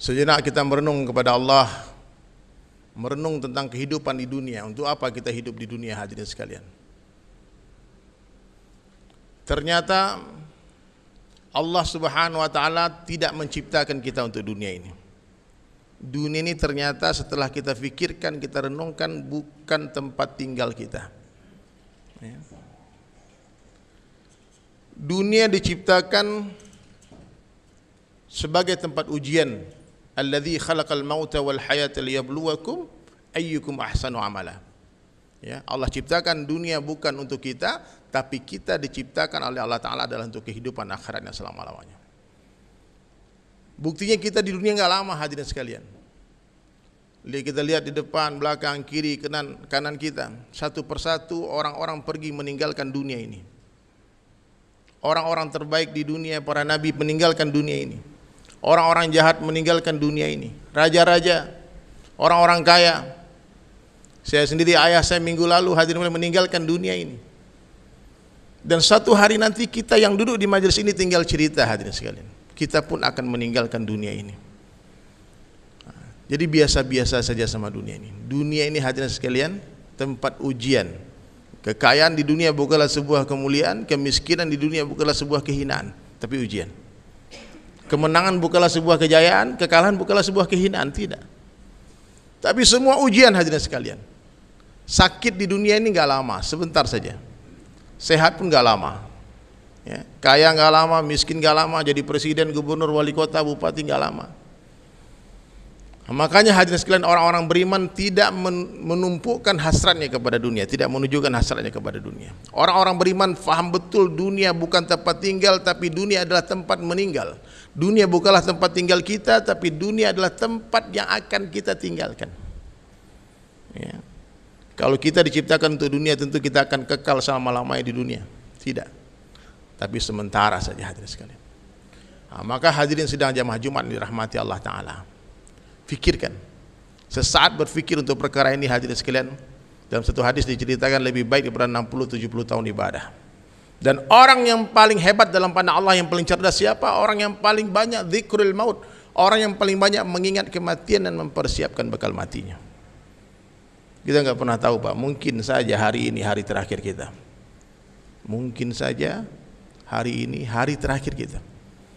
Sejenak kita merenung kepada Allah, merenung tentang kehidupan di dunia. Untuk apa kita hidup di dunia hadirin sekalian? Ternyata Allah Subhanahu wa taala tidak menciptakan kita untuk dunia ini. Dunia ini ternyata setelah kita fikirkan, kita renungkan bukan tempat tinggal kita. Ya. Dunia diciptakan sebagai tempat ujian alladzi khalaqal mauta wal hayata liyabluwakum ayyukum ahsanu amala. Ya, Allah ciptakan dunia bukan untuk kita, tapi kita diciptakan oleh Allah Ta'ala adalah untuk kehidupan akhiratnya selama-lamanya. Buktinya kita di dunia enggak lama hadirin sekalian. lihat Kita lihat di depan, belakang, kiri, kanan, kanan kita. Satu persatu orang-orang pergi meninggalkan dunia ini. Orang-orang terbaik di dunia, para nabi meninggalkan dunia ini. Orang-orang jahat meninggalkan dunia ini. Raja-raja, orang-orang kaya. Saya sendiri ayah saya minggu lalu hadir hadirin meninggalkan dunia ini. Dan satu hari nanti kita yang duduk di majelis ini tinggal cerita hadirin sekalian. Kita pun akan meninggalkan dunia ini. Jadi biasa-biasa saja sama dunia ini. Dunia ini hadirin sekalian tempat ujian. Kekayaan di dunia bukanlah sebuah kemuliaan, kemiskinan di dunia bukanlah sebuah kehinaan, tapi ujian. Kemenangan bukanlah sebuah kejayaan, kekalahan bukanlah sebuah kehinaan, tidak. Tapi semua ujian hadirin sekalian. Sakit di dunia ini nggak lama, sebentar saja. Sehat pun nggak lama. Ya, kaya nggak lama, miskin nggak lama, jadi presiden, gubernur, wali kota, bupati nggak lama. Makanya hadirin sekalian orang-orang beriman tidak menumpukkan hasratnya kepada dunia, tidak menunjukkan hasratnya kepada dunia. Orang-orang beriman faham betul dunia bukan tempat tinggal tapi dunia adalah tempat meninggal. Dunia bukanlah tempat tinggal kita tapi dunia adalah tempat yang akan kita tinggalkan. Ya. Kalau kita diciptakan untuk dunia tentu kita akan kekal selama-lamanya di dunia. Tidak. Tapi sementara saja hadirin sekalian. Nah, maka hadirin sedang jamaah Jumat dirahmati Allah Ta'ala. Fikirkan. Sesaat berfikir untuk perkara ini hadirin sekalian. Dalam satu hadis diceritakan lebih baik daripada 60-70 tahun ibadah. Dan orang yang paling hebat dalam pandang Allah yang paling cerdas siapa? Orang yang paling banyak zikrul maut. Orang yang paling banyak mengingat kematian dan mempersiapkan bekal matinya. Kita nggak pernah tahu Pak, mungkin saja hari ini hari terakhir kita. Mungkin saja hari ini hari terakhir kita.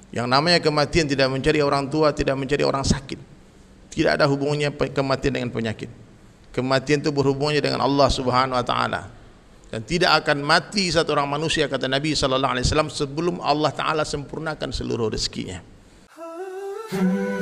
Yang namanya kematian tidak mencari orang tua, tidak mencari orang sakit. tidak ada hubungannya kematian dengan penyakit kematian itu berhubungnya dengan Allah subhanahu wa ta'ala dan tidak akan mati satu orang manusia kata Nabi Sallallahu Alaihi Wasallam sebelum Allah ta'ala sempurnakan seluruh rezekinya hmm.